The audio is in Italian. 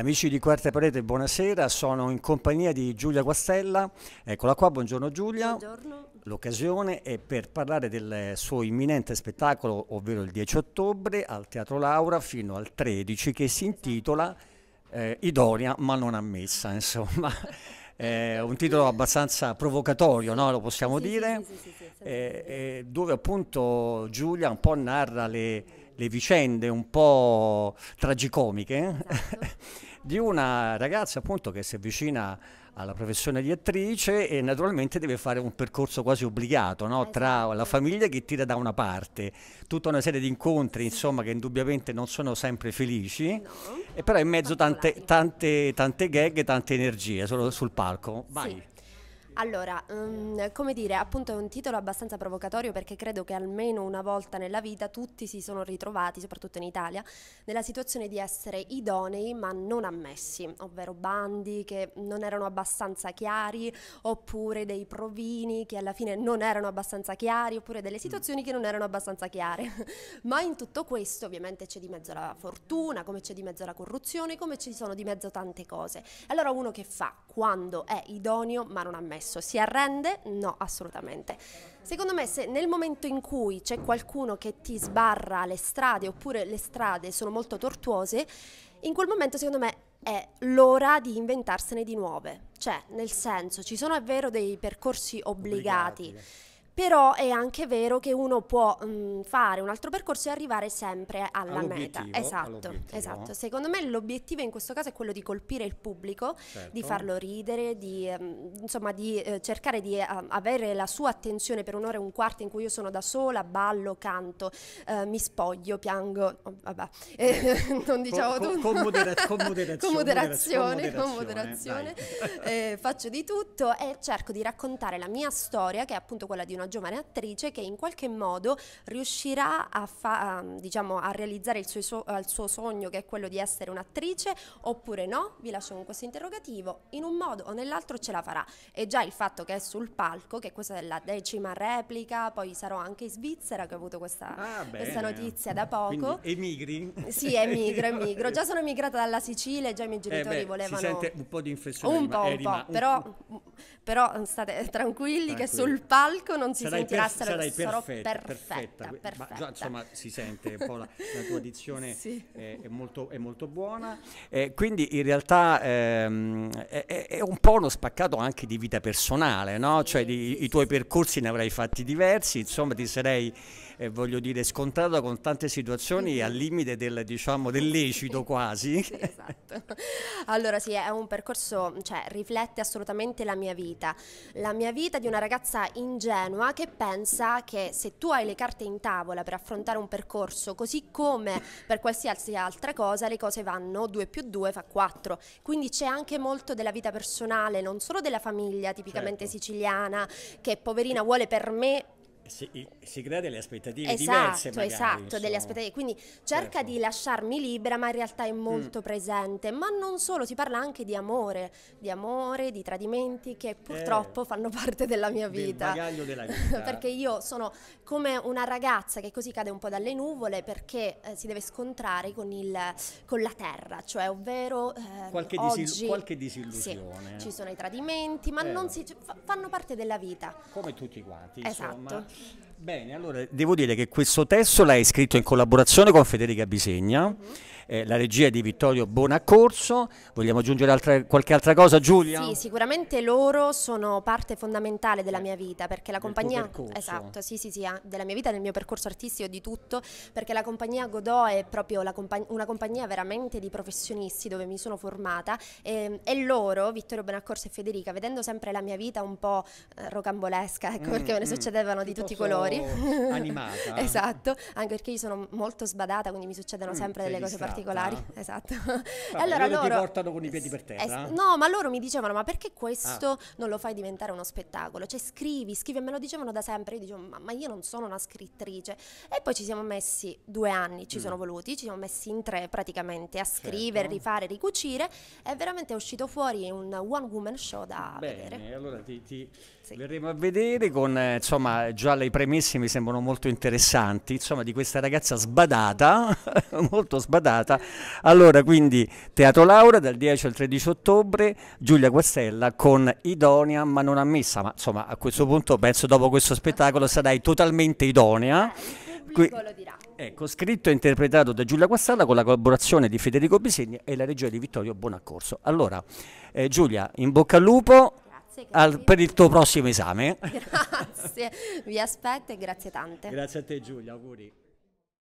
Amici di Quarta Parete, buonasera, sono in compagnia di Giulia Guastella, eccola qua, buongiorno Giulia. Buongiorno. L'occasione è per parlare del suo imminente spettacolo, ovvero il 10 ottobre, al Teatro Laura fino al 13, che si intitola eh, Idonea ma non ammessa, insomma. È un titolo abbastanza provocatorio, no? lo possiamo sì, dire, sì, sì, eh, eh, dove appunto Giulia un po' narra le le vicende un po' tragicomiche eh? certo. di una ragazza appunto che si avvicina alla professione di attrice e naturalmente deve fare un percorso quasi obbligato no? tra esatto. la famiglia che tira da una parte, tutta una serie di incontri insomma che indubbiamente non sono sempre felici, no. e però in mezzo tante, tante, tante gag e tante energie solo sul palco. Vai. Sì. Allora, um, come dire, appunto è un titolo abbastanza provocatorio perché credo che almeno una volta nella vita tutti si sono ritrovati, soprattutto in Italia, nella situazione di essere idonei ma non ammessi, ovvero bandi che non erano abbastanza chiari, oppure dei provini che alla fine non erano abbastanza chiari, oppure delle mm. situazioni che non erano abbastanza chiare. ma in tutto questo ovviamente c'è di mezzo la fortuna, come c'è di mezzo la corruzione, come ci sono di mezzo tante cose. Allora uno che fa quando è idoneo ma non ammesso? stesso si arrende? No, assolutamente. Secondo me se nel momento in cui c'è qualcuno che ti sbarra le strade oppure le strade sono molto tortuose, in quel momento secondo me è l'ora di inventarsene di nuove. Cioè, nel senso, ci sono è vero dei percorsi obbligati. Obbligabile però è anche vero che uno può mh, mhmm, fare un altro percorso e arrivare sempre alla meta. Esatto, esatto, Secondo me l'obiettivo in questo caso è quello di colpire il pubblico, certo. di farlo ridere, di, mh, ehm, insomma, di eh, cercare di a, eh, avere la sua attenzione per un'ora e un quarto in cui io sono da sola, ballo, canto, eh, mi spoglio, piango, oh, vabbè, eh, non diciamo con, tutto. Con, modera- con, moderazione, con moderazione, con moderazione, con moderazione eh, faccio di tutto e cerco di raccontare la mia storia, che è appunto quella di una giovane attrice che in qualche modo riuscirà a, fa, diciamo, a realizzare il suo, il suo, sogno che è quello di essere un'attrice oppure no, vi lascio con questo interrogativo, in un modo o nell'altro ce la farà e già il fatto che è sul palco, che questa è la decima replica, poi sarò anche in Svizzera che ho avuto questa, ah, questa notizia da poco. Quindi emigri? Sì, emigro, emigro, già sono emigrata dalla Sicilia e già i miei eh genitori eh beh, volevano... Si sente un po' di inflessione. Eh, un po', un po', però, però state tranquilli, tranquilli. che sul palco non si sarai sentirà per, sarai sarò perfetta, perfetta, perfetta, perfetta. Ma, già, insomma si sente un po' la, la tua dizione sì. è, è, molto, è, molto, buona eh, quindi in realtà ehm, è, è, un po' uno spaccato anche di vita personale no? cioè di, i tuoi percorsi ne avrai fatti diversi insomma ti sarei eh, voglio dire scontrato con tante situazioni sì. Mm-hmm. al limite del diciamo del lecito quasi sì, esatto allora sì è un percorso cioè riflette assolutamente la mia vita la mia vita di una ragazza ingenua Roma che pensa che se tu hai le carte in tavola per affrontare un percorso, così come per qualsiasi altra cosa, le cose vanno 2 più 2 fa 4. Quindi c'è anche molto della vita personale, non solo della famiglia tipicamente certo. siciliana, che poverina vuole per me si, si crea delle aspettative esatto, diverse magari, esatto insomma. delle aspettative quindi cerca certo. di lasciarmi libera ma in realtà è molto mm. presente ma non solo si parla anche di amore di amore di tradimenti che eh. purtroppo eh, fanno parte della mia vita del della vita perché io sono come una ragazza che così cade un po' dalle nuvole perché eh, si deve scontrare con, il, con la terra cioè ovvero eh, qualche, oggi, disil- qualche disillusione sì, ci sono i tradimenti ma non eh. si, cioè, fa, fanno parte della vita come tutti quanti esatto. insomma Bene, allora devo dire che questo testo l'hai scritto in collaborazione con Federica Bisegna. Mm-hmm eh, la regia di Vittorio Bonaccorso. Vogliamo aggiungere altra, qualche altra cosa, Giulia? Sì, sicuramente loro sono parte fondamentale della mia vita perché la compagnia. Esatto, sì, sì, sì, ah, della mia vita, del mio percorso artistico, di tutto, perché la compagnia Godò è proprio compagn una compagnia veramente di professionisti dove mi sono formata e, ehm, e loro, Vittorio Bonaccorso e Federica, vedendo sempre la mia vita un po' eh, rocambolesca, ecco mm, perché me ne mm, succedevano di tutti i colori. Animata. esatto, anche perché io sono molto sbadata, quindi mi succedono mm, sempre delle cose particolari particolari. Esatto. esatto. Vabbè, allora loro, loro ti portano con i piedi per terra. Es- no, ma loro mi dicevano: "Ma perché questo ah. non lo fai diventare uno spettacolo? Cioè scrivi, scrivi" e me lo dicevano da sempre. Io dicevo: "Ma, io non sono una scrittrice". E poi ci siamo messi due anni, ci mm. sono voluti, ci siamo messi in tre praticamente a certo. scrivere, certo. rifare, ricucire e veramente è uscito fuori un one woman show da Bene, vedere. allora ti, ti sì. verremo a vedere con eh, insomma già le premesse mi sembrano molto interessanti, insomma di questa ragazza sbadata, molto sbadata puntata. Allora, quindi Teatro Laura dal 10 al 13 ottobre, Giulia Guastella con Idonea ma non ammessa, ma insomma a questo punto penso dopo questo spettacolo sarai totalmente idonea. Qui, ecco, scritto e interpretato da Giulia Guastalla con la collaborazione di Federico Bisegni e la regia di Vittorio Buonaccorso. Allora, eh, Giulia, in bocca al lupo grazie, al, per il tuo prossimo esame. Grazie, vi aspetto e grazie tante. Grazie a te Giulia, auguri.